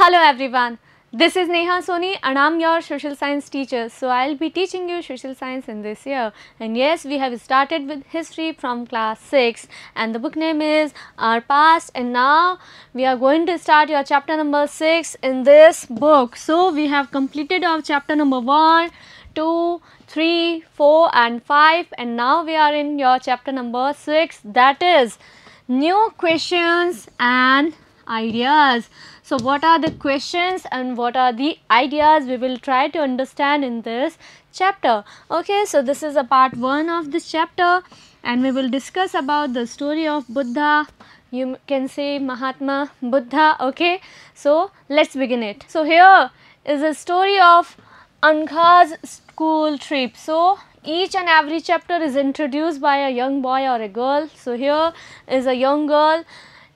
Hello everyone, this is Neha Soni and I am your social science teacher. So, I will be teaching you social science in this year and yes we have started with history from class 6 and the book name is Our Past and now we are going to start your chapter number 6 in this book. So, we have completed our chapter number 1, 2, 3, 4 and 5 and now we are in your chapter number 6 that is new questions and ideas. So, what are the questions and what are the ideas we will try to understand in this chapter. Okay, so this is a part 1 of this chapter and we will discuss about the story of Buddha, you can say Mahatma Buddha, okay. So, let's begin it. So, here is a story of Angha's school trip. So, each and every chapter is introduced by a young boy or a girl. So, here is a young girl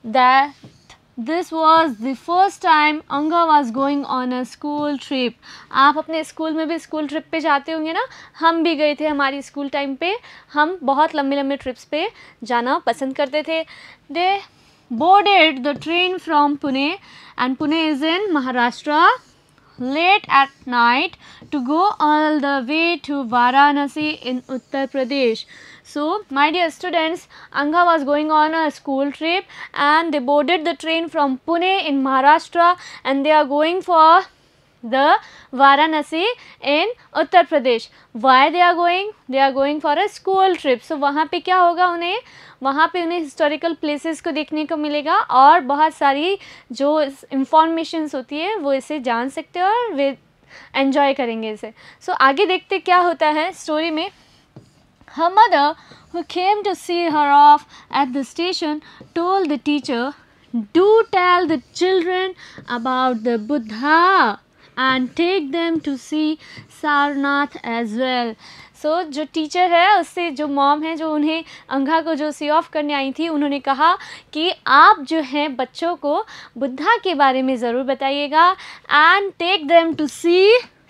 that this was the first time Anga was going on a school trip आप अपने school में भी school trip पे जाते होंगे ना हम भी गए थे हमारी स्कूल टाइम पे हम बहुत लंबे लंबे ट्रिप्स पे जाना पसंद करते थे they boarded the train from Pune and Pune is in Maharashtra late at night to go all the way to Varanasi in Uttar Pradesh So, my dear students, anga was going on a school trip and they boarded the train from Pune in Maharashtra and they are going for the Varanasi in Uttar Pradesh. Why they are going? They are going for a school trip. So wahan pe kya hoga unhe वहाँ पे उन्हें historical places को देखने को मिलेगा और बहुत सारी जो इंफॉर्मेशंस होती है वो इसे जान सकते हैं और वे एंजॉय करेंगे इसे. सो So आगे देखते क्या होता है स्टोरी में Her mother, who came to see her off at the station, told the teacher, Do tell the children about the Buddha and take them to see Sarnath as well. सो जो teacher है उससे जो mom है जो उन्हें अंघा को जो सी of करने आई थी उन्होंने कहा कि आप जो हैं बच्चों को बुद्धा के बारे में ज़रूर बताइएगा and take them to see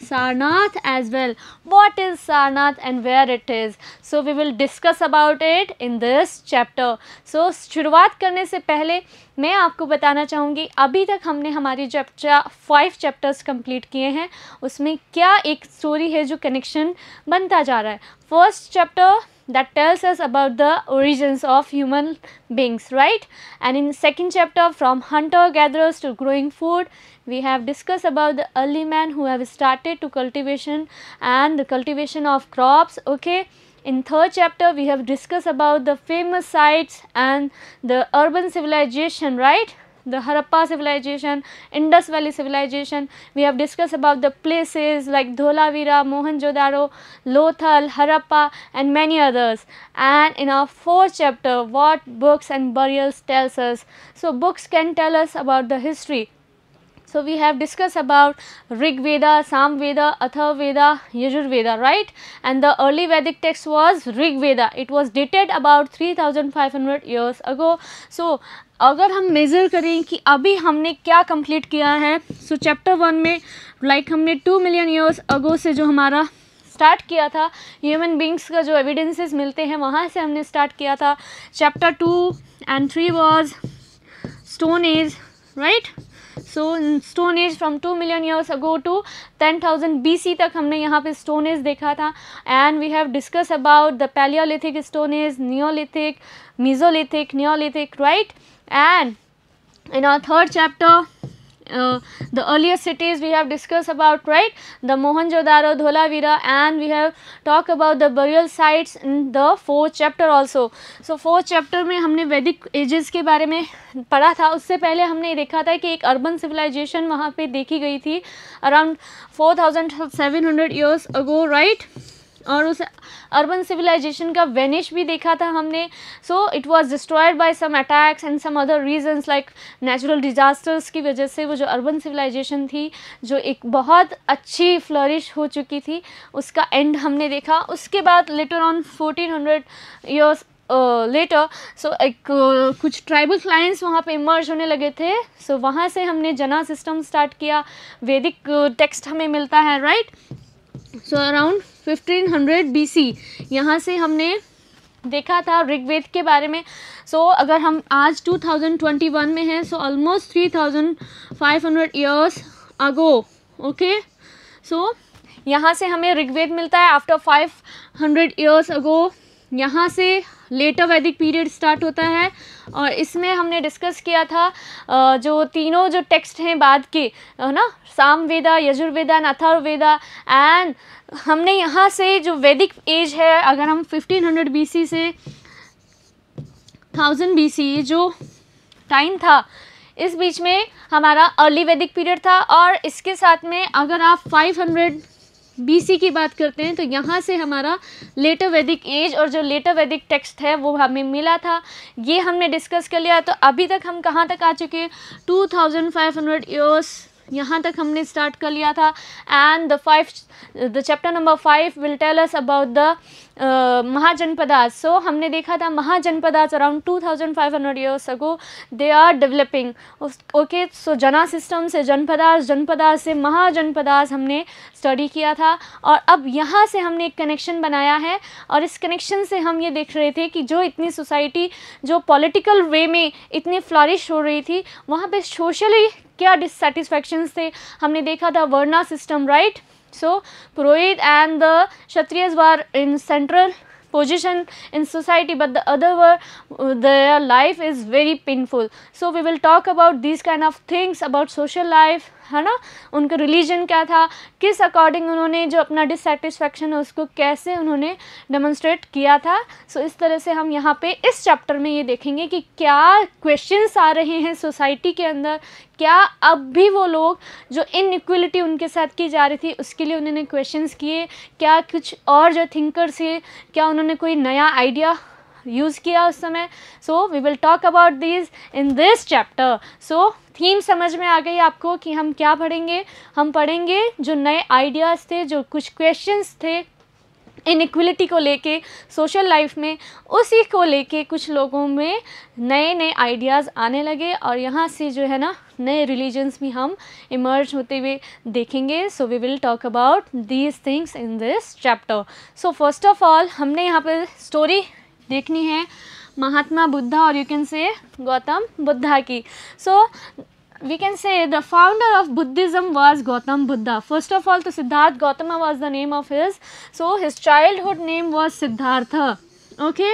Sarnath as well. What is Sarnath and where it is? So we will discuss about it in this chapter. So शुरुआत करने से पहले मैं आपको बताना चाहूँगी अभी तक हमने हमारी चैप्टर फाइव चैप्टर्स कंप्लीट किए हैं उसमें क्या एक स्टोरी है जो कनेक्शन बनता जा रहा है first chapter that tells us about the origins of human beings right and in second chapter from hunter gatherers to growing food we have discussed about the early man who have started to cultivation and the cultivation of crops okay in third chapter we have discussed about the famous sites and the urban civilization right the Harappa civilization, Indus Valley civilization. We have discussed about the places like Dholavira, Mohenjo-daro, Lothal, Harappa and many others. And in our fourth chapter, what books and burials tells us. So, books can tell us about the history. So, we have discussed about Rig Veda, Sam Veda, Atharva Veda, Yajur Veda, right? And the early Vedic text was Rig Veda. It was dated about 3500 years ago. So, अगर हम measure करें कि अभी हमने क्या complete किया है so chapter one में लाइक like हमने टू मिलियन ईयर्स अगो से जो हमारा स्टार्ट किया था ह्यूमन बींग्स का जो एविडेंसेस मिलते हैं वहाँ से हमने स्टार्ट किया था chapter two and three was stone age right so stone age from two million years ago to ten thousand B C तक हमने यहाँ पे स्टोन एज देखा था and we have discuss about the palaeolithic stone age neolithic mesolithic neolithic right and in our third chapter uh, the earlier cities we have discussed about right the Mohenjo-daro, Dholavira and we have talk about the burial sites in the fourth chapter also. So fourth chapter mein humne vedic ages के बारे में पढ़ा था उससे पहले हमने dekha tha ki ek urban civilization wahan pe dekhi gayi thi around 4700 years ago right. और उस अर्बन सिविलाइजेशन का वेनिश भी देखा था हमने so it was destroyed by some attacks and some other reasons like natural disasters की वजह से वो जो अर्बन सिविलाइजेशन थी जो एक बहुत अच्छी फ्लरिश हो चुकी थी उसका एंड हमने देखा उसके बाद later on fourteen hundred years later so एक uh, कुछ ट्राइबल क्लाइंट्स वहाँ पे इमर्ज होने लगे थे सो so, वहाँ से हमने जना सिस्टम स्टार्ट किया वैदिक टेक्स्ट uh, हमें मिलता है right so around fifteen hundred B C यहाँ से हमने देखा था ऋग्वेद के बारे में सो so, अगर हम आज 2021 में हैं so almost 3500 years ago okay so यहाँ से हमें ऋग्वेद मिलता है आफ्टर 500 इयर्स अगो यहाँ से लेटर वैदिक पीरियड स्टार्ट होता है और इसमें हमने डिस्कस किया था जो तीनों जो टेक्स्ट हैं बाद के है ना सामवेदा यजुर्वेदा नाथार्वेदा एंड हमने यहाँ से जो वैदिक एज है अगर हम 1500 सी से 1000 सी जो टाइम था इस बीच में हमारा अर्ली वैदिक पीरियड था और इसके साथ में अगर आप 500 सी की बात करते हैं तो यहाँ से हमारा लेटर वैदिक एज और जो लेटर वैदिक टेक्स्ट है वो हमें मिला था ये हमने डिस्कस कर लिया तो अभी तक हम कहाँ तक आ चुके हैं 2500 ईयर्स यहाँ तक हमने स्टार्ट कर लिया था and the five the chapter number five will tell us about the mahajanapadas so हमने देखा था mahajanapadas around two thousand five hundred years ago they are developing okay so jana system से जनपदास जनपदास से महाजनपदास हमने स्टडी किया था और अब यहाँ से हमने एक कनेक्शन बनाया है और इस कनेक्शन से हम ये देख रहे थे कि जो इतनी सोसाइटी जो पॉलिटिकल वे में इतनी फ्लॉरिश हो रही थी वहाँ पे सोशली क्या डिससेटिस्फैक्शन थे हमने देखा था varna system right so purohit and the kshatriyas were in central position in society but the other were life is very painful so we will talk about this kind of things about social life है ना उनका religion क्या था किस according उन्होंने जो अपना dissatisfaction है उसको कैसे उन्होंने डेमोन्स्ट्रेट किया था सो so, इस तरह से हम यहाँ पे इस चैप्टर में ये देखेंगे कि क्या क्वेश्चंस आ रहे हैं सोसाइटी के अंदर क्या अब भी वो लोग जो इनइक्वलिटी उनके साथ की जा रही थी उसके लिए उन्होंने क्वेश्चन किए क्या कुछ और जो थिंकर्स थे क्या उन्होंने कोई नया आइडिया यूज़ किया उस समय so we will talk about this in this chapter so theme समझ में आ गई आपको कि हम क्या पढ़ेंगे हम पढ़ेंगे जो नए आइडियाज़ थे जो कुछ क्वेश्चंस थे इनक्वलिटी को लेके सोशल लाइफ में उसी को लेके कुछ लोगों में नए नए आइडियाज़ आने लगे और यहाँ से जो है ना नए रिलीजन्स भी हम इमर्ज होते हुए देखेंगे so we will talk about these things in this chapter so first of all हमने यहाँ पर स्टोरी देखनी है महात्मा बुद्धा और यू कैन से गौतम बुद्धा की so we can say the founder of Buddhism was Gautam Buddha first of all तो Siddharth Gautam was the name of his so his childhood name was Siddharth okay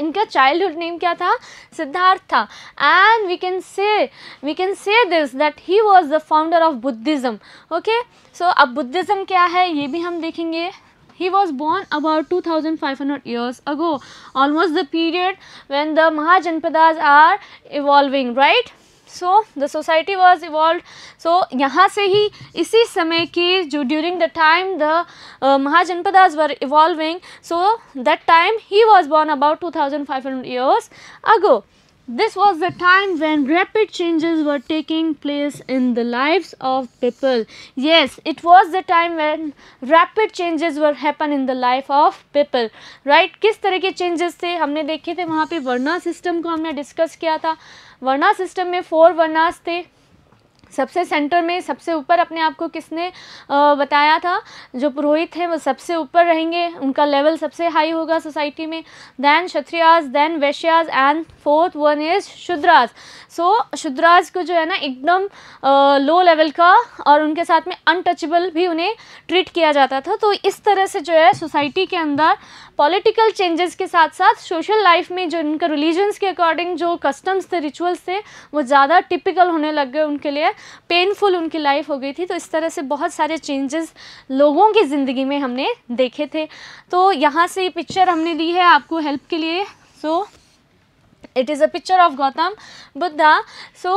इनका चाइल्ड हुड नेम क्या था सिद्धार्थ था and we can say we can say this that he was the founder of Buddhism okay so अब Buddhism क्या है ये भी हम देखेंगे he was born about 2500 years ago almost the period when the mahajanpadas are evolving right so the society was evolved so yahan se hi isi samay ki jo during the time the uh, mahajanpadas were evolving so that time he was born about 2500 years ago This was the time when rapid changes were taking place in the lives of people. Yes, it was the time when rapid changes were happen in the life of people. Right? kis tarah ke changes the humne dekhe the wahan pe varna system ko humne discuss kiya tha varna system mein four varnas the सबसे centre में सबसे ऊपर अपने आप को किसने बताया था जो पुरोहित हैं वो सबसे ऊपर रहेंगे उनका लेवल सबसे हाई होगा सोसाइटी में than kshatriyas than vaishyas and fourth one is shudras so shudras को जो है ना एकदम लो लेवल का और उनके साथ में अनटचेबल भी उन्हें ट्रीट किया जाता था तो इस तरह से जो है सोसाइटी के अंदर पॉलिटिकल चेंजेस के साथ साथ सोशल लाइफ में जो उनका रिलीजन्स के अकॉर्डिंग जो कस्टम्स थे रिचुअल्स थे वो ज़्यादा टिपिकल होने लग गए उनके लिए पेनफुल उनकी लाइफ हो गई थी तो इस तरह से बहुत सारे चेंजेस लोगों की ज़िंदगी में हमने देखे थे तो यहाँ से ये पिक्चर हमने दी है आपको हेल्प के लिए so so, it is a picture of Gautam Buddha so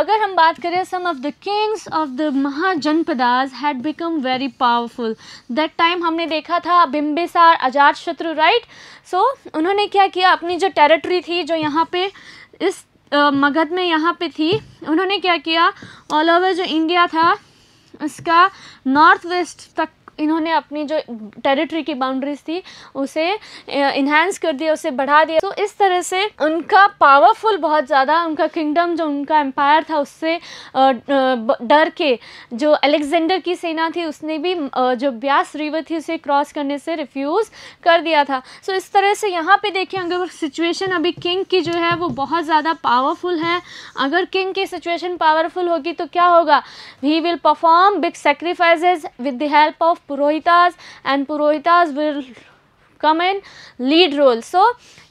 अगर हम बात करें some of the kings of the mahajanapadas had become very powerful that time हमने देखा था बिम्बिसार अजात शत्रु राइट सो उन्होंने क्या किया अपनी जो टेरिटरी थी जो यहाँ पे इस मगध में यहाँ पे थी उन्होंने क्या किया ऑल ओवर जो इंडिया था उसका नॉर्थ वेस्ट तक इन्होंने अपनी जो टेरिटरी की बाउंड्रीज थी उसे इन्हेंस कर दिया उसे बढ़ा दिया तो इस तरह से उनका पावरफुल बहुत ज़्यादा उनका किंगडम जो उनका एम्पायर था उससे डर के जो अलेक्जेंडर की सेना थी उसने भी जो ब्यास रिवर थी उसे क्रॉस करने से रिफ्यूज़ कर दिया था सो इस तरह से यहाँ पे देखें अगर सिचुएशन अभी किंग की जो है वो बहुत ज़्यादा पावरफुल है अगर किंग की सिचुएशन पावरफुल होगी तो क्या होगा he will perform big sacrifices with the help of purohitas and purohitas will come in lead role so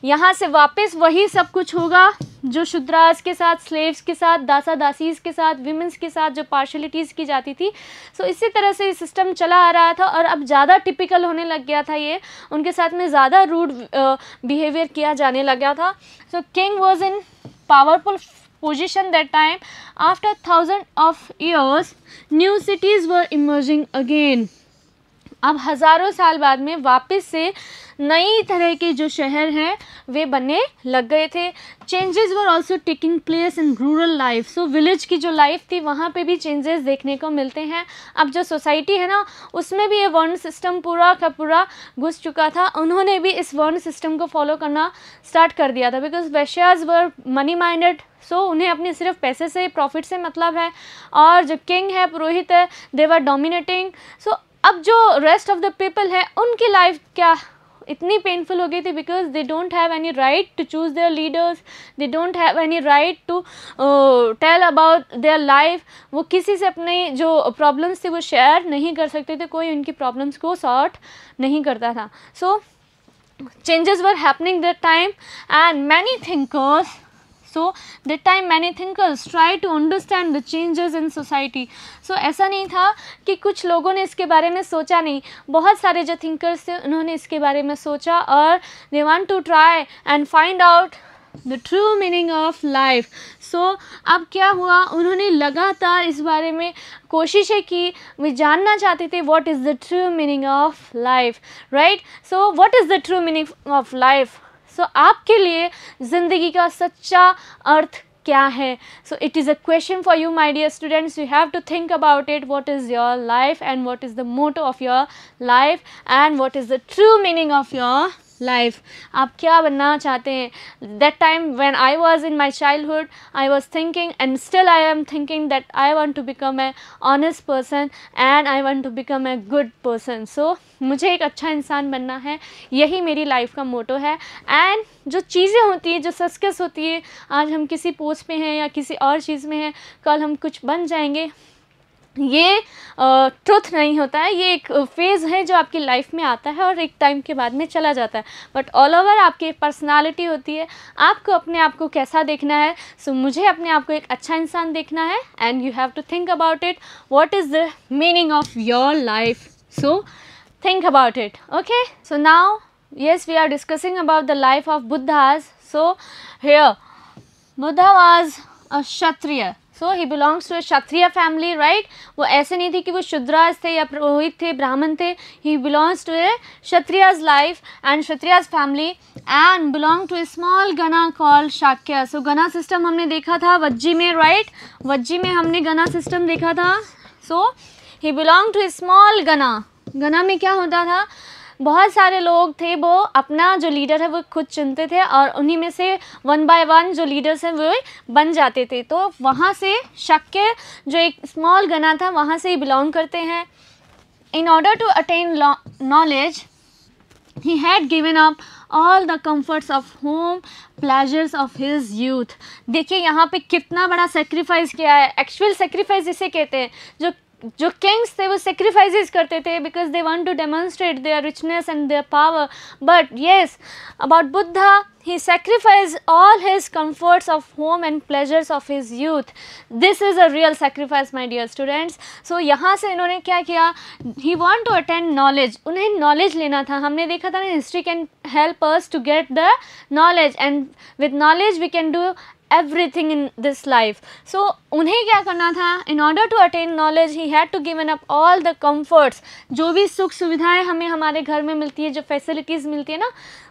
यहाँ से वापस वही सब कुछ होगा जो शुद्राज के साथ स्लेव्स के साथ दासा दासीज के साथ विमेंस के साथ जो पार्शलिटीज़ की जाती थी सो so, इसी तरह से ये सिस्टम चला आ रहा था और अब ज़्यादा टिपिकल होने लग गया था ये उनके साथ में ज़्यादा रूड बिहेवियर किया जाने लगा था so king was in powerful position that time after thousand of years new cities were emerging again अब हज़ारों साल बाद में वापस से नई तरह के जो शहर हैं वे बनने लग गए थे changes were also taking place in rural life so village की जो लाइफ थी वहाँ पे भी चेंजेस देखने को मिलते हैं अब जो सोसाइटी है ना उसमें भी ये वर्ण सिस्टम पूरा का पूरा घुस चुका था उन्होंने भी इस वर्ण सिस्टम को फॉलो करना स्टार्ट कर दिया था because vaishyas were money minded so so, उन्हें अपने सिर्फ पैसे से प्रॉफिट से मतलब है और जो किंग है पुरोहित है देवर डोमिनेटिंग सो so, अब जो रेस्ट ऑफ द पीपल है उनकी लाइफ क्या इतनी पेनफुल हो गई थी because they don't have any right to choose their leaders they don't have any right to tell about their life वो किसी से अपने जो प्रॉब्लम्स थी वो शेयर नहीं कर सकते थे कोई उनकी प्रॉब्लम्स को सॉर्ट नहीं करता था so changes were happening that time and many thinkers so that time many thinkers try to understand the changes in society so ऐसा नहीं था कि कुछ लोगों ने इसके बारे में सोचा नहीं बहुत सारे जो थिंकर्स थे उन्होंने इसके बारे में सोचा और they want to try and find out the true meaning of life so अब क्या हुआ उन्होंने लगातार इस बारे में कोशिशें की वे जानना चाहते थे what is the true meaning of life right so what is the true meaning of life so so, आपके लिए ज़िंदगी का सच्चा अर्थ क्या है so it is a question for you my dear students you have to think about it what is your life and what is the motto of your life and what is the true meaning of your life आप क्या बनना चाहते हैं that time when I was in my childhood I was thinking and still I am thinking that I want to become a honest person and I want to become a good person so मुझे एक अच्छा इंसान बनना है यही मेरी life का मोटो है एंड जो चीज़ें होती हैं जो सक्सेस होती है आज हम किसी पोस्ट में हैं या किसी और चीज़ में हैं कल हम कुछ बन जाएंगे ये ट्रुथ नहीं होता है ये एक फेज़ है जो आपकी लाइफ में आता है और एक टाइम के बाद में चला जाता है बट ऑल ओवर आपकी पर्सनालिटी होती है आपको अपने आप को कैसा देखना है सो so, मुझे अपने आप को एक अच्छा इंसान देखना है and you have to think about it what is the meaning of your life so think about it okay so now yes we are discussing about the life of Buddha's so here Buddha was a kshatriya so he belongs to a kshatriya family right वो ऐसे नहीं थे कि वो शुद्राज थे या पुरोहित थे ब्राह्मण थे he belongs to a kshatriyas life and kshatriyas family and belong to a small gana call Shakya so gana system हमने देखा था वज्जी में राइट right? वज्जी में हमने गना सिस्टम देखा था so he belong to a small gana gana में क्या होता था बहुत सारे लोग थे वो अपना जो लीडर है वो खुद चुनते थे और उन्हीं में से वन बाय वन जो लीडर्स हैं वो बन जाते थे तो वहाँ से शक्य जो एक स्मॉल गना था वहाँ से ही बिलोंग करते हैं in order to attain knowledge he had given up all the comforts of home pleasures of his youth देखिए यहाँ पे कितना बड़ा सेक्रीफाइस किया है एक्चुअल सेक्रीफाइस जिसे कहते हैं जो जो किंग्स थे वो सेक्रीफाइज करते थे because they want to demonstrate their richness and their power but yes about Buddha he sacrifice all his comforts of home and pleasures of his youth this is a real sacrifice my dear students so यहाँ से इन्होंने क्या किया he want to attend knowledge उन्हें knowledge लेना था हमने देखा था ना history can help us to get the knowledge and with knowledge we can do everything in this life. So उन्हें क्या करना था in order to attain knowledge he had to given up all the comforts जो भी सुख सुविधाएं हमें हमारे घर में मिलती है जो facilities मिलती है ना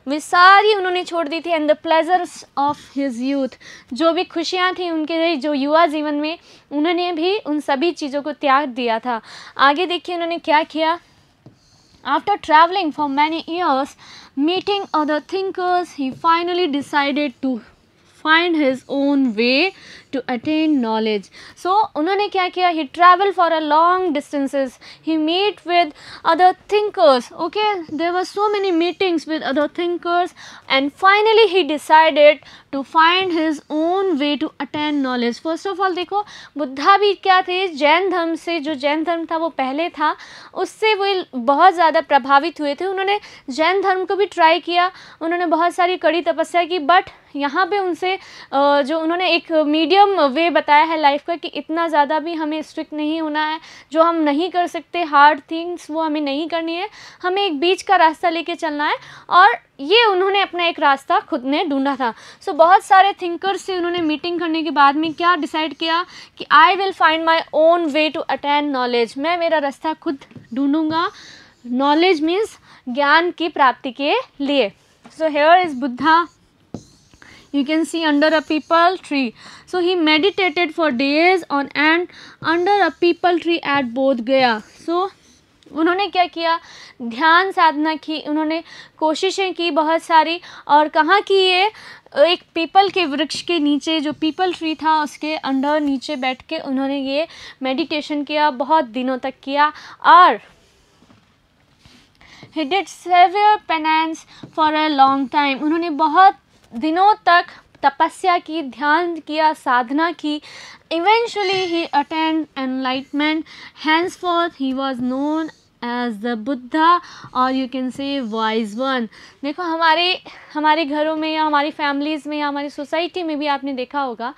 वे सारी उन्होंने छोड़ दी थी and the pleasures of his youth जो भी खुशियाँ थी उनके जो युवा जीवन में उन्होंने भी उन सभी चीज़ों को त्याग दिया था आगे देखिए उन्होंने क्या किया After traveling for many years, meeting other thinkers, he finally decided to find his own way to attain knowledge so उन्होंने क्या किया he traveled for a long distances he meet with other thinkers okay there were so many meetings with other thinkers and finally he decided to find his own way to attain knowledge first of all देखो बुद्धा भी क्या थे जैन धर्म से जो जैन धर्म था वो पहले था उससे वो बहुत ज़्यादा प्रभावित हुए थे उन्होंने जैन धर्म को भी ट्राई किया उन्होंने बहुत सारी कड़ी तपस्या की बट यहाँ पे उनसे जो उन्होंने एक मीडिया मीडियम वे बताया है लाइफ का कि इतना ज़्यादा भी हमें स्ट्रिक्ट नहीं होना है जो हम नहीं कर सकते हार्ड थिंग्स वो हमें नहीं करनी है हमें एक बीच का रास्ता लेके चलना है और ये उन्होंने अपना एक रास्ता खुद ने ढूंढा था सो so, बहुत सारे थिंकर्स से उन्होंने मीटिंग करने के बाद में क्या डिसाइड किया कि I will find my own way to attain knowledge मैं मेरा रास्ता खुद ढूंढूंगा नॉलेज मीन्स ज्ञान की प्राप्ति के लिए so here is Buddha you can see under a peepal tree so he meditated for days on end under a peepal tree at bodh gaya so उन्होंने क्या किया ध्यान साधना की उन्होंने कोशिशें की बहुत सारी और कहाँ की ये एक पीपल के वृक्ष के नीचे जो पीपल ट्री था उसके अंडर नीचे बैठ के उन्होंने ये मेडिटेशन किया बहुत दिनों तक किया और he did severe penance for a long time उन्होंने बहुत दिनों तक तपस्या की ध्यान किया साधना की he attend enlightenment enlightenment forth he was known as the Buddha और you can say wise one देखो हमारे हमारे घरों में या हमारी फैमिलीज़ में या हमारी सोसाइटी में भी आपने देखा होगा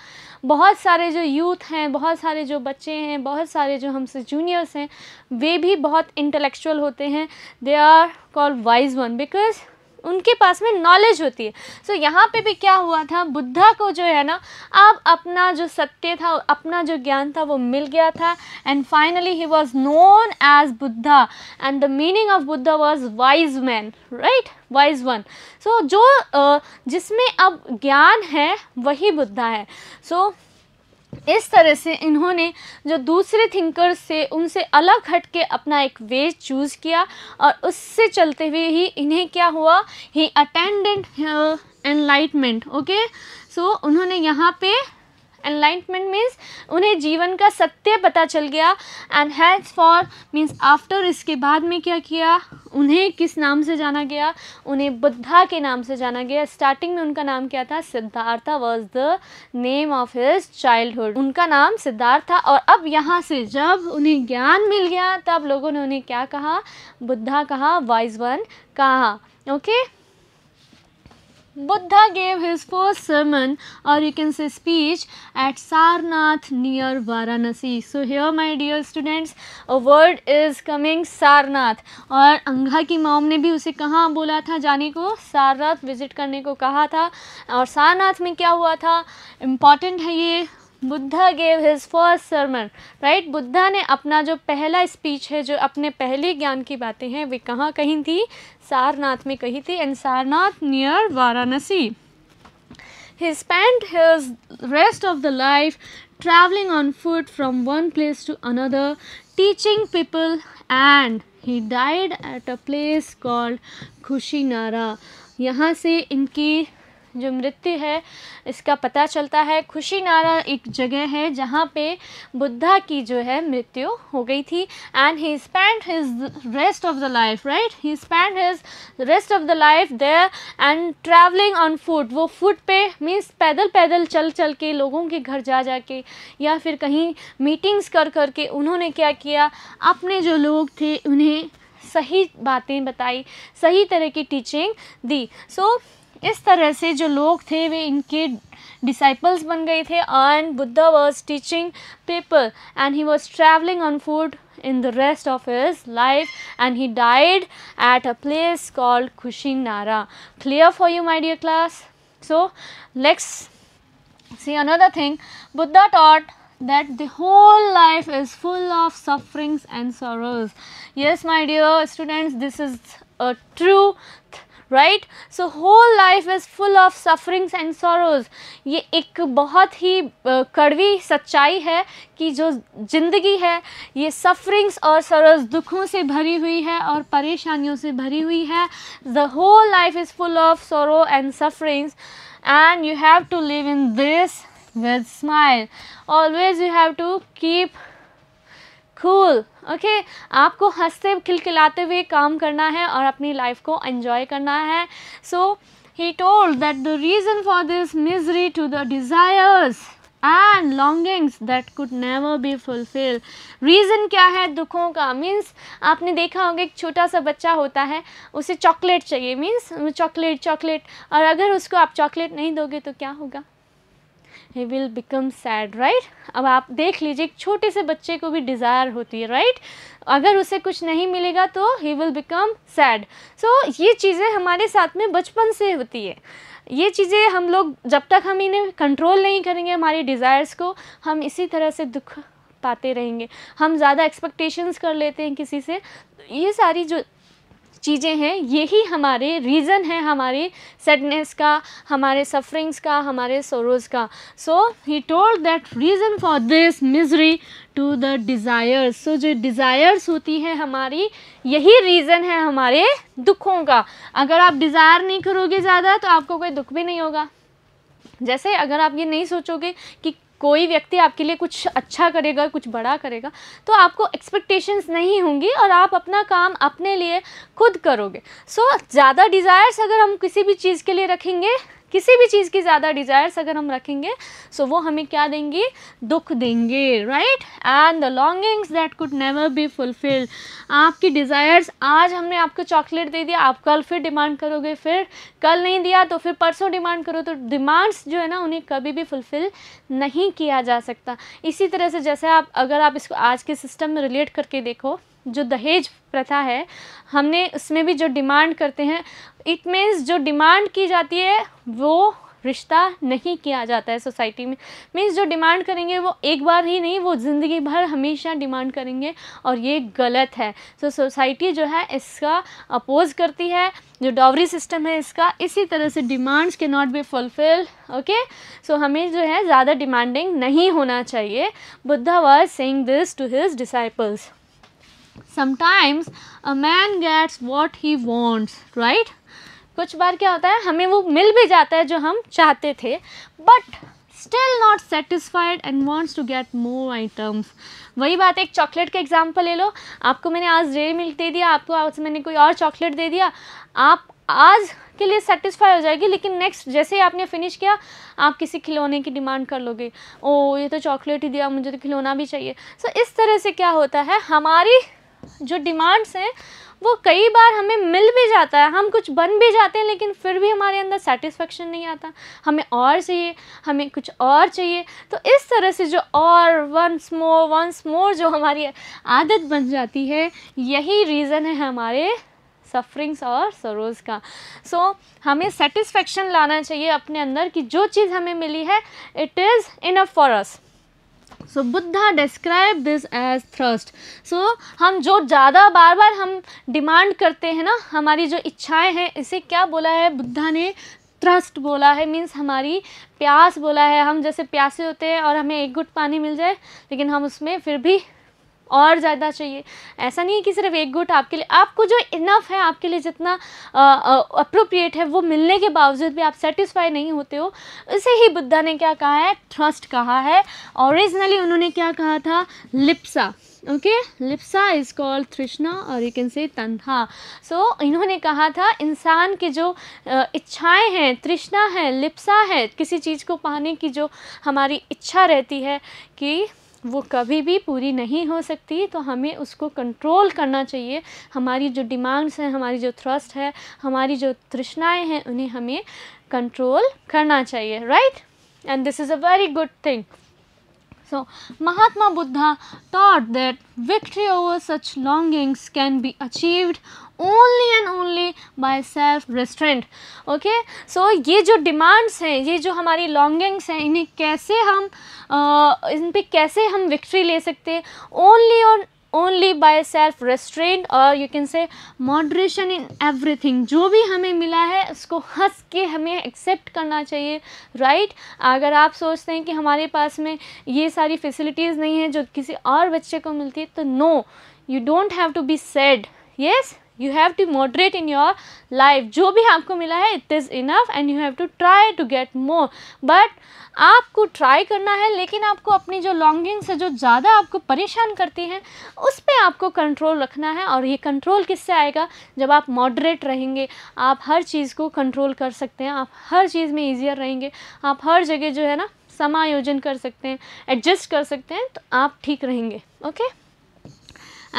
बहुत सारे जो यूथ हैं बहुत सारे जो बच्चे हैं बहुत सारे जो हमसे जूनियर्स हैं वे भी बहुत इंटेलेक्चुअल होते हैं they are called wise one because उनके पास में नॉलेज होती है सो so, यहाँ पे भी क्या हुआ था बुद्धा को जो है ना अब अपना जो सत्य था अपना जो ज्ञान था वो मिल गया था and finally he was known as Buddha and the meaning of Buddha was wise man right wise one so जो जिसमें अब ज्ञान है वही बुद्धा है सो so, इस तरह से इन्होंने जो दूसरे थिंकर्स से उनसे अलग हट के अपना एक वे चूज़ किया और उससे चलते हुए ही इन्हें क्या हुआ he attendant enlightenment okay so उन्होंने यहाँ पे एनलाइटमेंट मीन्स उन्हें जीवन का सत्य पता चल गया and has for means after इसके बाद में क्या किया उन्हें किस नाम से जाना गया उन्हें बुद्धा के नाम से जाना गया स्टार्टिंग में उनका नाम क्या था Siddhartha was the name of his childhood उनका नाम सिद्धार्थ था और अब यहाँ से जब उन्हें ज्ञान मिल गया तब लोगों ने उन्हें क्या कहा बुद्धा कहा वाइज वन कहा okay okay? Buddha gave his first sermon or you can say speech at Sarnath near Varanasi. So here my dear students a word is coming Sarnath और अंगा की मॉम ने भी उसे कहाँ बोला था जाने को सारनाथ विज़िट करने को कहा था और सारनाथ में क्या हुआ था इम्पॉर्टेंट है ये Buddha gave his first sermon right Buddha ने अपना जो पहला स्पीच है जो अपने पहले ज्ञान की बातें हैं वे कहाँ कहीं थी सारनाथ में कही थी and Sarnath near Varanasi he spent his rest of the life traveling on foot from one place to another teaching people and he died at a place called kushinara यहाँ से इनकी जो मृत्यु है इसका पता चलता है खुशीनारा एक जगह है जहाँ पे बुद्धा की जो है मृत्यु हो गई थी and he spend his rest of the life right he spend his rest of the life there and travelling on foot वो फुट पे मीन्स पैदल पैदल चल चल के लोगों के घर जा जा के या फिर कहीं मीटिंग्स कर कर के उन्होंने क्या किया अपने जो लोग थे उन्हें सही बातें बताई सही तरह की टीचिंग दी सो so, इस तरह से जो लोग थे वे इनके डिसाइपल्स बन गए थे and Buddha was teaching people and he was travelling on food in the rest of his life and he died at a place called Kushinagar clear for you my dear class so let's see another thing Buddha taught that the whole life is full of sufferings and sorrows yes my dear students this is a truth right so whole life is full of sufferings and sorrows ये एक बहुत ही कड़वी सच्चाई है कि जो ज़िंदगी है ये सफरिंग्स और सरोज दुखों से भरी हुई है और परेशानियों से भरी हुई है the whole life is full of sorrow and sufferings and you have to live in this with smile always you have to keep cool cool, okay okay? आपको हंसते खिलखिलाते हुए काम करना है और अपनी लाइफ को एंजॉय करना है so he told that the reason for this misery to the desires and longings that could never be fulfil reason क्या है दुखों का मीन्स आपने देखा होगा एक छोटा सा बच्चा होता है उसे चॉकलेट चाहिए मीन्स चॉकलेट चॉकलेट और अगर उसको आप चॉकलेट नहीं दोगे तो क्या होगा he will become sad right अब आप देख लीजिए एक छोटे से बच्चे को भी डिज़ायर होती है राइट right? अगर उसे कुछ नहीं मिलेगा तो he will become sad so ये चीज़ें हमारे साथ में बचपन से होती है ये चीज़ें हम लोग जब तक हम इन्हें कंट्रोल नहीं करेंगे हमारे डिज़ायर्स को हम इसी तरह से दुख पाते रहेंगे हम ज़्यादा एक्सपेक्टेशंस कर लेते हैं किसी से ये सारी जो चीज़ें हैं यही हमारे रीज़न है हमारे सैडनेस का हमारे सफरिंग्स का हमारे सोरोज़ का so he told that reason for this misery to the desires so जो डिज़ायर्स होती हैं हमारी यही रीज़न है हमारे दुखों का अगर आप डिज़ायर नहीं करोगे ज़्यादा तो आपको कोई दुख भी नहीं होगा जैसे अगर आप ये नहीं सोचोगे कि कोई व्यक्ति आपके लिए कुछ अच्छा करेगा कुछ बड़ा करेगा तो आपको एक्सपेक्टेशंस नहीं होंगी और आप अपना काम अपने लिए खुद करोगे सो so, ज़्यादा डिज़ायर्स अगर हम किसी भी चीज़ के लिए रखेंगे किसी भी चीज़ की ज़्यादा डिज़ायर्स अगर हम रखेंगे सो so वो हमें क्या देंगे दुख देंगे right and the longings that could never be fulfilled आपकी डिज़ायर्स आज हमने आपको चॉकलेट दे दिया आप कल फिर डिमांड करोगे फिर कल नहीं दिया तो फिर परसों डिमांड करो तो डिमांड्स जो है ना उन्हें कभी भी फुलफ़िल नहीं किया जा सकता इसी तरह से जैसे आप अगर आप इसको आज के सिस्टम में रिलेट करके देखो जो दहेज प्रथा है हमने उसमें भी जो डिमांड करते हैं इट मीन्स जो डिमांड की जाती है वो रिश्ता नहीं किया जाता है सोसाइटी में मीन्स जो डिमांड करेंगे वो एक बार ही नहीं वो ज़िंदगी भर हमेशा डिमांड करेंगे और ये गलत है सो so, सोसाइटी जो है इसका अपोज करती है जो डावरी सिस्टम है इसका इसी तरह से डिमांड्स के not be fulfil okay so हमें जो है ज़्यादा डिमांडिंग नहीं होना चाहिए Buddha was saying this to his disciples sometimes a man gets what he wants right कुछ बार क्या होता है हमें वो मिल भी जाता है जो हम चाहते थे but still not satisfied and wants to get more items वही बात एक चॉकलेट का एग्जाम्पल ले लो आपको मैंने आज रे मिल्क दे दिया आपको आज मैंने कोई और चॉकलेट दे दिया आप आज के लिए सेटिस्फाई हो जाएगी लेकिन नेक्स्ट जैसे ही आपने फिनिश किया आप किसी खिलौने की डिमांड कर लोगे ओ ये तो चॉकलेट ही दिया मुझे तो खिलौना भी चाहिए सो so, इस तरह से क्या होता है हमारी जो डिमांड्स हैं वो कई बार हमें मिल भी जाता है हम कुछ बन भी जाते हैं लेकिन फिर भी हमारे अंदर सेटिस्फेक्शन नहीं आता हमें और चाहिए हमें कुछ और चाहिए तो इस तरह से जो और वंस मोर वंस मोर जो हमारी आदत बन जाती है यही रीज़न है हमारे सफरिंग्स और सरोज का सो so, हमें सेटिस्फेक्शन लाना चाहिए अपने अंदर कि जो चीज़ हमें मिली है it is enough for us so Buddha describe this as thirst so हम जो ज़्यादा बार बार हम डिमांड करते हैं ना हमारी जो इच्छाएं हैं इसे क्या बोला है बुद्धा ने थ्रस्ट बोला है मीन्स हमारी प्यास बोला है हम जैसे प्यासे होते हैं और हमें एक घुट पानी मिल जाए लेकिन हम उसमें फिर भी और ज़्यादा चाहिए ऐसा नहीं है कि सिर्फ एक गुट आपके लिए आपको जो इनफ है आपके लिए जितना अप्रोप्रिएट है वो मिलने के बावजूद भी आप सेटिस्फाई नहीं होते हो उसे ही बुद्धा ने क्या कहा है ट्रस्ट कहा है ओरिजिनली उन्होंने क्या कहा था लिप्सा ओके लिप्सा इज कॉल्ड तृष्णा और यू कैन से तन्हा सो इन्होंने कहा था इंसान की जो इच्छाएं हैं तृष्णा है लिप्सा है किसी चीज़ को पाने की जो हमारी इच्छा रहती है कि वो कभी भी पूरी नहीं हो सकती तो हमें उसको कंट्रोल करना चाहिए हमारी जो डिमांड्स हैं हमारी जो थ्रस्ट है हमारी जो तृष्णाएँ हैं उन्हें हमें कंट्रोल करना चाहिए right and this is a very good thing so Mahatma Buddha thought that victory over such longings can be achieved only and only by self restraint okay so ये जो डिमांड्स हैं ये जो हमारी लॉन्गिंग्स हैं इन्हें कैसे हम uh, इन पर कैसे हम विक्ट्री ले सकते हैं ओनली और ओनली बाय सेल्फ रेस्ट्रेंट और you can say moderation in everything जो भी हमें मिला है उसको हंस के हमें एक्सेप्ट करना चाहिए राइट right? अगर आप सोचते हैं कि हमारे पास में ये सारी फैसिलिटीज़ नहीं है जो किसी और बच्चे को मिलती है तो no you don't have to be sad yes you have to moderate in your life जो भी आपको मिला है it is enough and you have to try to get more but आपको ट्राई करना है लेकिन आपको अपनी जो लॉन्गिंग्स है जो ज़्यादा आपको परेशान करती हैं उस पर आपको कंट्रोल रखना है और ये कंट्रोल किससे आएगा जब आप मॉडरेट रहेंगे आप हर चीज़ को कंट्रोल कर सकते हैं आप हर चीज़ में ईजियर रहेंगे आप हर जगह जो है ना समायोजन कर सकते हैं एडजस्ट कर सकते हैं तो आप ठीक रहेंगे okay okay?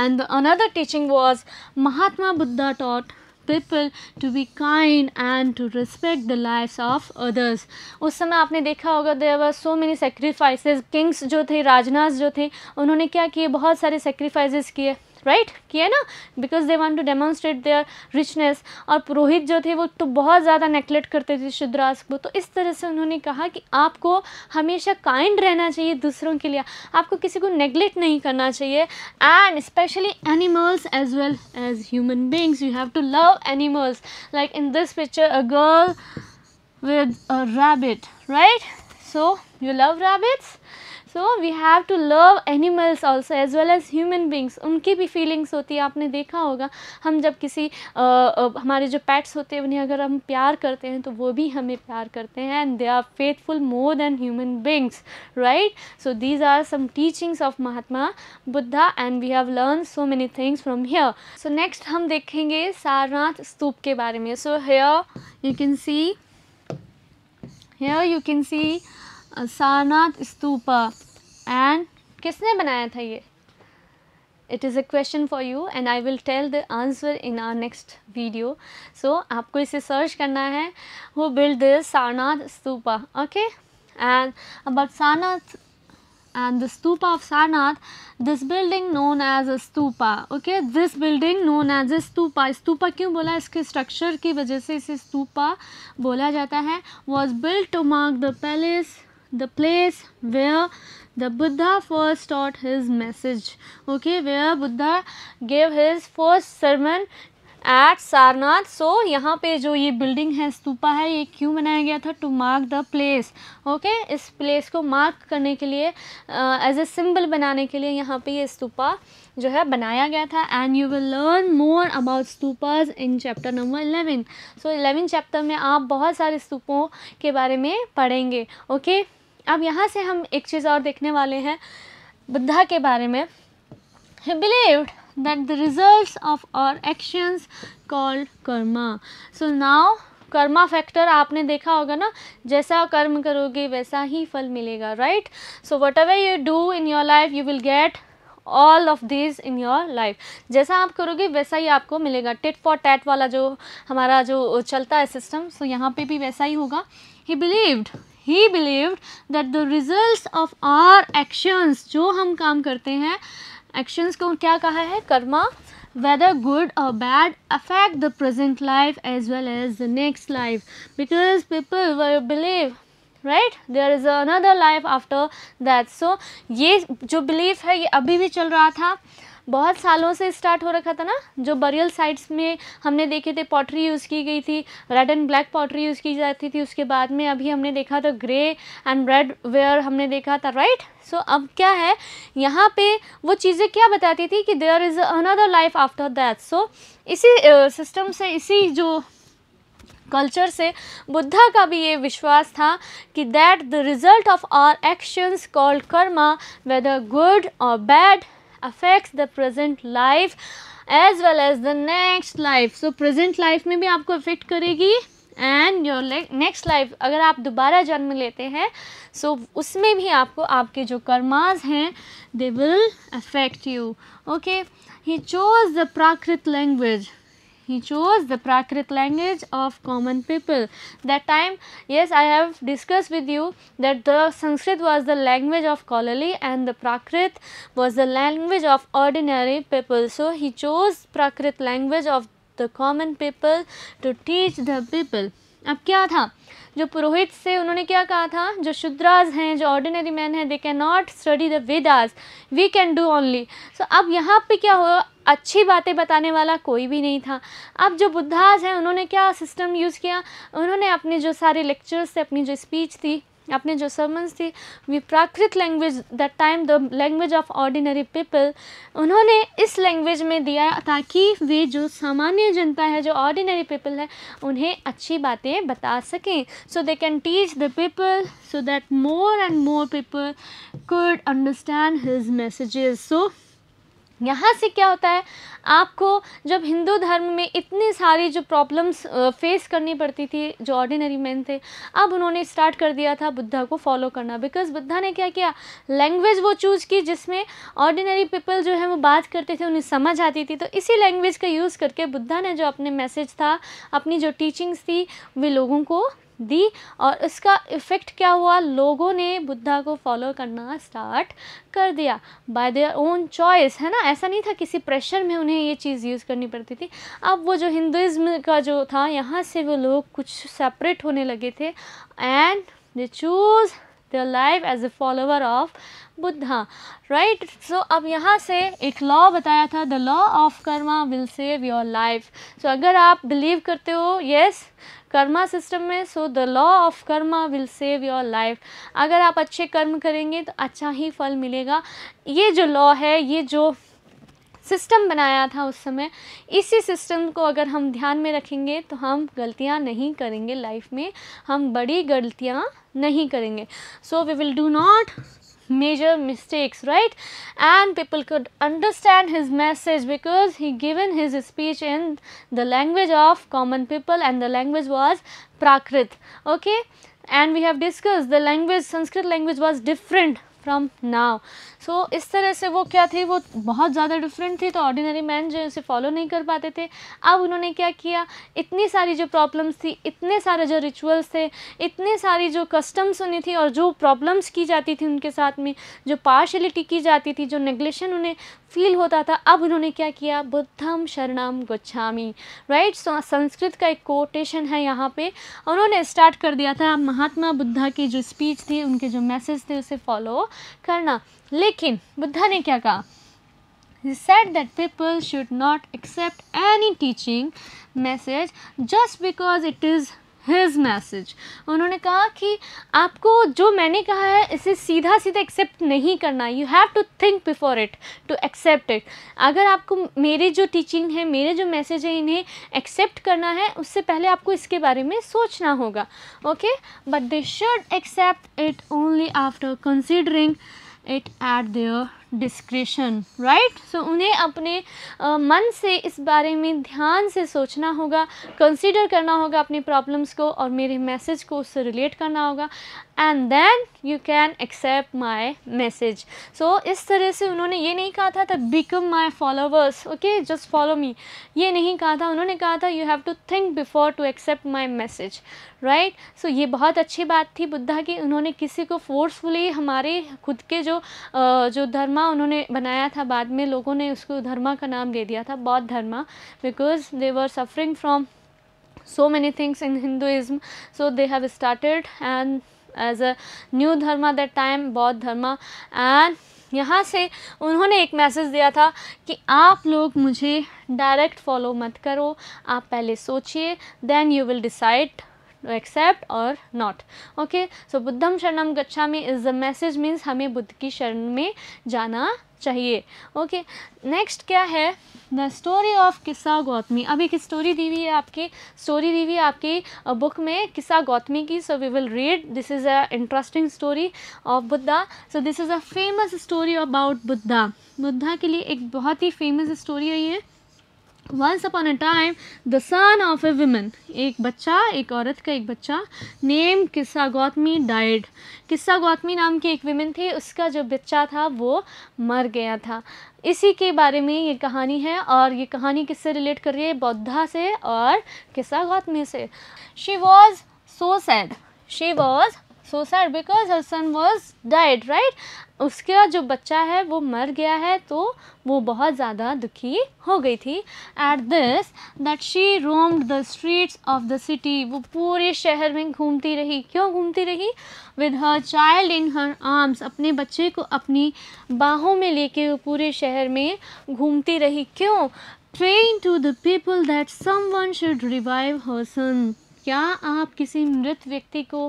and the another teaching was Mahatma Buddha taught people to be kind and to respect the lifes of others उस समय आपने देखा होगा there were so many sacrifices kings जो थे राजनाथ जो थे उन्होंने क्या किए बहुत सारे सेक्रीफाइसेस किए राइट किया ना because they want to demonstrate their richness और पुरोहित जो थे वो तो बहुत ज़्यादा नेगलेक्ट करते थे शुद्रास को तो इस तरह से उन्होंने कहा कि आपको हमेशा काइंड रहना चाहिए दूसरों के लिए आपको किसी को नेग्लेक्ट नहीं करना चाहिए and specially animals as well as human beings you have to love animals like in this picture a girl with a rabbit right so you love rabbits so we have to love animals also as well as human beings उनकी भी feelings होती है आपने देखा होगा हम जब किसी आ, आ, हमारे जो पैट्स होते हैं उन्हें अगर हम प्यार करते हैं तो वो भी हमें प्यार करते हैं and they are faithful more than human beings right so these are some teachings of Mahatma Buddha and we have learn so many things from here so next हम देखेंगे सारनाथ स्तूप के बारे में so here you can see here you can see Sarnath stupa and किसने बनाया था ये it is a question for you and I will tell the answer in our next video so आपको इसे सर्च करना है who build this Sarnath stupa okay and about Sarnath and the stupa of Sarnath this building known as a stupa okay this building known as a stupa stupa क्यों बोला इसके structure की वजह से इसे स्तूपा बोला जाता है was build to mark the palace the place where the Buddha first taught his message. Okay, where Buddha gave his first sermon at Sarnath so यहाँ पे जो ये बिल्डिंग है स्तूपा है ये क्यों बनाया गया था to mark the place okay इस प्लेस को मार्क करने के लिए एज ए सिंबल बनाने के लिए यहाँ पे ये स्तूपा जो है बनाया गया था and you will learn more about stupas in chapter number eleven so eleven chapter में आप बहुत सारे स्तूपों के बारे में पढ़ेंगे ओके okay? अब यहाँ से हम एक चीज़ और देखने वाले हैं बुद्धा के बारे में he believed that the result of our actions called karma so now karma factor आपने देखा होगा ना जैसा कर्म करोगे वैसा ही फल मिलेगा right so whatever you do in your life you will get all of this in your life जैसा आप करोगे वैसा ही आपको मिलेगा टिट फॉर टैट वाला जो हमारा जो चलता है सिस्टम सो so यहाँ पे भी वैसा ही होगा he believed he believed that the results of our actions जो हम काम करते हैं एक्शंस को क्या कहा है karma whether good or bad affect the present life as well as the next life because people will believe right there is another life after that so ये जो बिलीफ है ये अभी भी चल रहा था बहुत सालों से स्टार्ट हो रखा था ना जो बरियल साइट्स में हमने देखे थे पॉटरी यूज़ की गई थी red and black pottery use की जाती थी उसके बाद में अभी हमने देखा तो ग्रे एंड रेड वेयर हमने देखा था राइट सो so, अब क्या है यहाँ पे वो चीज़ें क्या बताती थी कि there is another life after that so इसी सिस्टम uh, से इसी जो कल्चर से बुद्धा का भी ये विश्वास था कि that the result of our actions called karma whether good और bad affects the present life as well as the next life so present life में भी आपको अफेक्ट करेगी एंड योर नेक्स्ट लाइफ अगर आप दोबारा जन्म लेते हैं सो so उसमें भी आपको आपके जो कर्माज हैं they will affect you okay he chose the Prakrit language he chose the Prakrit language of common people. That time yes I have discussed with you that the Sanskrit was the language of scholarly and the Prakrit was the language of ordinary people. So he chose Prakrit language of the common people to teach the people. अब क्या था जो पुरोहित से उन्होंने क्या कहा था जो शुद्राज हैं जो ऑर्डिनरी मैन हैं they can not study the Vedas we can do only so अब यहाँ पे क्या हुआ अच्छी बातें बताने वाला कोई भी नहीं था अब जो बुद्धाज हैं उन्होंने क्या सिस्टम यूज़ किया उन्होंने अपने जो सारे लेक्चर्स थे अपनी जो स्पीच थी अपने जो सर्मन्स थी वी Prakrit language that time the language of ordinary people उन्होंने इस लैंग्वेज में दिया ताकि वे जो सामान्य जनता है जो ऑर्डिनरी पीपल है उन्हें अच्छी बातें बता सकें so they can teach the people so that more and more people could understand his messages so यहाँ से क्या होता है आपको जब हिंदू धर्म में इतनी सारी जो प्रॉब्लम्स फेस करनी पड़ती थी जो ऑर्डिनरी मैन थे अब उन्होंने स्टार्ट कर दिया था बुद्धा को फॉलो करना बिकॉज बुद्धा ने क्या किया लैंग्वेज वो चूज़ की जिसमें ऑर्डिनरी पीपल जो है वो बात करते थे उन्हें समझ आती थी तो इसी लैंग्वेज का यूज़ करके बुद्धा ने जो अपने मैसेज था अपनी जो टीचिंग्स थी वे लोगों को दी और उसका इफ़ेक्ट क्या हुआ लोगों ने बुद्धा को फॉलो करना स्टार्ट कर दिया बाय देयर ओन चॉइस है ना ऐसा नहीं था किसी प्रेशर में उन्हें ये चीज़ यूज़ करनी पड़ती थी अब वो जो हिंदुज़म का जो था यहाँ से वो लोग कुछ सेपरेट होने लगे थे and they choose their life as a follower of Buddha, right? So अब यहाँ से एक law बताया था the law of karma will save your life. So अगर आप believe करते हो yes कर्मा सिस्टम में so the law of karma will save your life अगर आप अच्छे कर्म करेंगे तो अच्छा ही फल मिलेगा ये जो लॉ है ये जो सिस्टम बनाया था उस समय इसी सिस्टम को अगर हम ध्यान में रखेंगे तो हम गलतियाँ नहीं करेंगे लाइफ में हम बड़ी गलतियाँ नहीं करेंगे so we will do not major mistakes right and people could understand his message because he given his speech in the language of common people and the language was prakrit okay and we have discussed the language sanskrit language was different from now so so, इस तरह से वो क्या थी वो बहुत ज़्यादा different थी तो ऑर्डिनरी मैन जो है उसे फॉलो नहीं कर पाते थे अब उन्होंने क्या किया इतनी सारी जो प्रॉब्लम्स थी इतने सारे जो रिचुअल्स थे इतने सारी जो कस्टम्स होनी थी और जो प्रॉब्लम्स की जाती थी उनके साथ में जो पार्शलिटी की जाती थी जो नेग्लेशन उन्हें फील होता था अब उन्होंने क्या किया बुद्धम शरणम गुच्छामी राइट सो संस्कृत का एक कोटेशन है यहाँ पे उन्होंने स्टार्ट कर दिया था महात्मा बुद्धा की जो स्पीच थी उनके जो मैसेज थे उसे फॉलो करना लेकिन बुद्धा ने क्या कहा said that people should not accept any teaching message just because it is his message उन्होंने कहा कि आपको जो मैंने कहा है इसे सीधा सीधा एक्सेप्ट नहीं करना you have to think before it to accept it अगर आपको मेरे जो टीचिंग है मेरे जो मैसेज है इन्हें एक्सेप्ट करना है उससे पहले आपको इसके बारे में सोचना होगा okay but they should accept it only after considering it at their discretion right so उन्हें अपने uh, मन से इस बारे में ध्यान से सोचना होगा कंसिडर करना होगा अपनी प्रॉब्लम्स को और मेरे मैसेज को उससे रिलेट करना होगा and then you can accept my message so इस तरह से उन्होंने ये नहीं कहा था the become my followers okay just follow me ये नहीं कहा था उन्होंने कहा था you have to think before to accept my message right so ये बहुत अच्छी बात थी बुद्धा की उन्होंने किसी को फोर्सफुली हमारे खुद के जो जो धर्मा उन्होंने बनाया था बाद में लोगों ने उसको धर्मा का नाम दे दिया था Bauddh dharma because they were suffering from so many things in Hinduism. So they have started and as a new dharma that time Bauddh dharma and यहाँ से उन्होंने एक मैसेज दिया था कि आप लोग मुझे डायरेक्ट फॉलो मत करो आप पहले सोचिए then you will decide accept और नॉट ओके सो बुद्धम शरणम गच्छा में इज़ द मैसेज मीन्स हमें बुद्ध की शरण में जाना चाहिए ओके नेक्स्ट क्या है द स्टोरी ऑफ किस्सा गौतमी अब एक स्टोरी दी हुई है आपकी स्टोरी दी हुई है आपकी बुक में किस्सा गौतमी की so we will read this is a interesting story of Buddha so this is a famous story about Buddha Buddha के लिए एक बहुत ही फेमस स्टोरी है once upon a time the son of a women एक बच्चा एक औरत का एक बच्चा नेम किस्सा गौतमी डाइड किस्सा गौतमी नाम की एक वुमेन थी उसका जो बच्चा था वो मर गया था इसी के बारे में ये कहानी है और ये कहानी किससे रिलेट कर रही है बौद्धा से और किस्सा गौतमी से she was so sad she was so sad because her son was died right उसका जो बच्चा है वो मर गया है तो वो बहुत ज़्यादा दुखी हो गई थी at this that she roamed the streets of the city वो पूरे शहर में घूमती रही क्यों घूमती रही with her child in her arms अपने बच्चे को अपनी बाहों में लेके वो पूरे शहर में घूमती रही क्यों train to the people that someone should revive her son क्या आप किसी मृत व्यक्ति को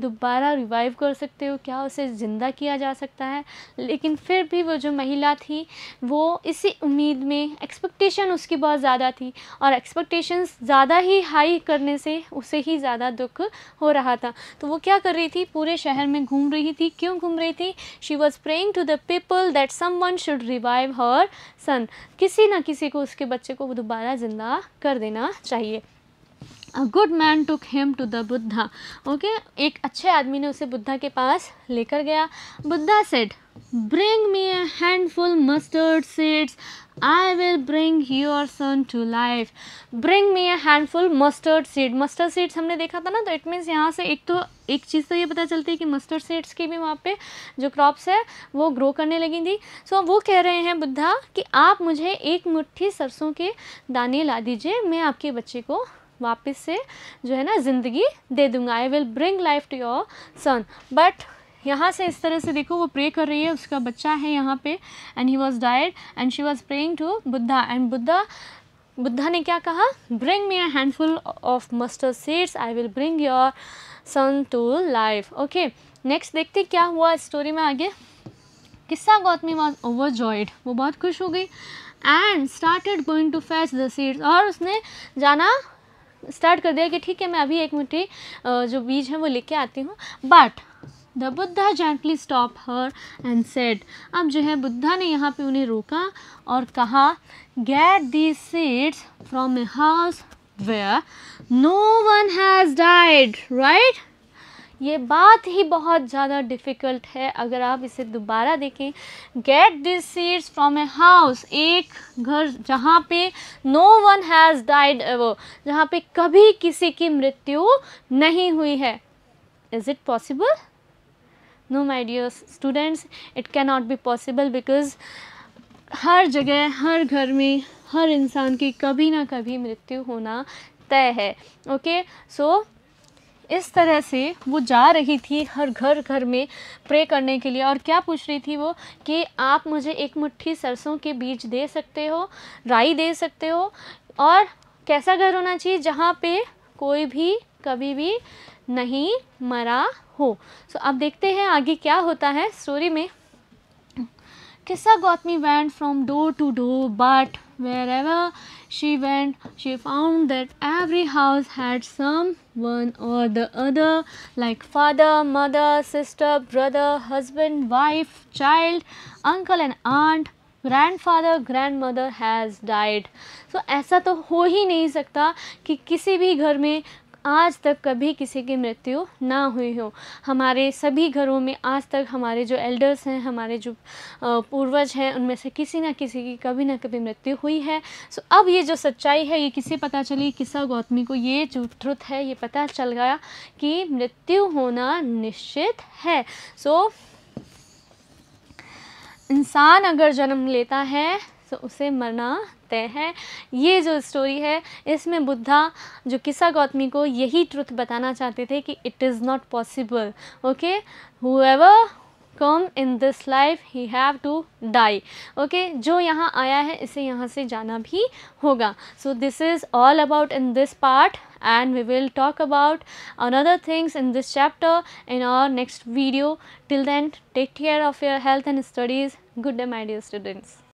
दोबारा रिवाइव कर सकते हो क्या उसे ज़िंदा किया जा सकता है लेकिन फिर भी वो जो महिला थी वो इसी उम्मीद में एक्सपेक्टेशन उसकी बहुत ज़्यादा थी और एक्सपेक्टेशंस ज़्यादा ही हाई करने से उसे ही ज़्यादा दुख हो रहा था तो वो क्या कर रही थी पूरे शहर में घूम रही थी क्यों घूम रही थी she was praying to the people that someone should revive her son किसी ना किसी को उसके बच्चे को दोबारा ज़िंदा कर देना चाहिए a good man took him to the Buddha okay एक अच्छे आदमी ने उसे बुद्धा के पास लेकर गया Buddha said bring me a handful mustard seeds I will bring your son to life bring me a handful mustard seed mustard seeds हमने देखा था ना तो इट मीन्स यहाँ से एक तो एक चीज़ तो ये पता चलती है कि मस्टर्ड सीड्स की भी वहाँ पे जो क्रॉप्स है वो ग्रो करने लगी थी सो so, वो कह रहे हैं बुद्धा कि आप मुझे एक मुट्ठी सरसों के दाने ला दीजिए मैं आपके बच्चे को वापस से जो है ना ज़िंदगी दे दूंगा I will bring life to your son but यहाँ से इस तरह से देखो वो प्रे कर रही है उसका बच्चा है यहाँ पे and he was died and she was praying to Buddha and Buddha Buddha ने क्या कहा bring me a handful of mustard seeds I will bring your son to life okay next देखते क्या हुआ स्टोरी में आगे किस्सा गौतमी वॉज ओवर जॉयड वो बहुत खुश हो गई and started going to fetch the seeds और उसने जाना स्टार्ट कर दिया कि ठीक है मैं अभी एक मुट्ठी जो बीज है वो लेके आती हूँ but the Buddha gently stop her and said अब जो है बुद्धा ने यहाँ पे उन्हें रोका और कहा get the seeds from a house where no one has died right ये बात ही बहुत ज़्यादा डिफ़िकल्ट है अगर आप इसे दोबारा देखें get this seeds from a house एक घर जहाँ पे no one has died ever जहाँ पे कभी किसी की मृत्यु नहीं हुई है is it possible no my dear students it can not be possible because हर जगह हर घर में हर इंसान की कभी ना कभी मृत्यु होना तय है ओके सो इस तरह से वो जा रही थी हर घर घर में प्रे करने के लिए और क्या पूछ रही थी वो कि आप मुझे एक मुट्ठी सरसों के बीज दे सकते हो राई दे सकते हो और कैसा घर होना चाहिए जहाँ पे कोई भी कभी भी नहीं मरा हो सो so, अब देखते हैं आगे क्या होता है स्टोरी में किस्सा Gautami went from door to door but Wherever she went, she found that every house had some one or the other, like father, mother, sister, brother, husband, wife, child, uncle, and aunt. Grandfather grandmother has died so ऐसा तो हो ही नहीं सकता कि किसी भी घर में आज तक कभी किसी की मृत्यु ना हुई हो हमारे सभी घरों में आज तक हमारे जो एल्डर्स हैं हमारे जो पूर्वज हैं उनमें से किसी ना किसी की कभी ना कभी मृत्यु हुई है सो अब ये जो सच्चाई है ये किसे पता चली किसा गौतमी को ये जो ट्रुथ है ये पता चल गया कि मृत्यु होना निश्चित है सो इंसान अगर जन्म लेता है तो उसे मरना सकते हैं ये जो स्टोरी है इसमें बुद्धा जो किसा गौतमी को यही ट्रुथ बताना चाहते थे कि it is not possible okay who come in this life he have to die okay जो यहाँ आया है इसे यहाँ से जाना भी होगा so this is all about in this part and we will talk about another things in this chapter in our next video till then take care of your health and studies good day my dear students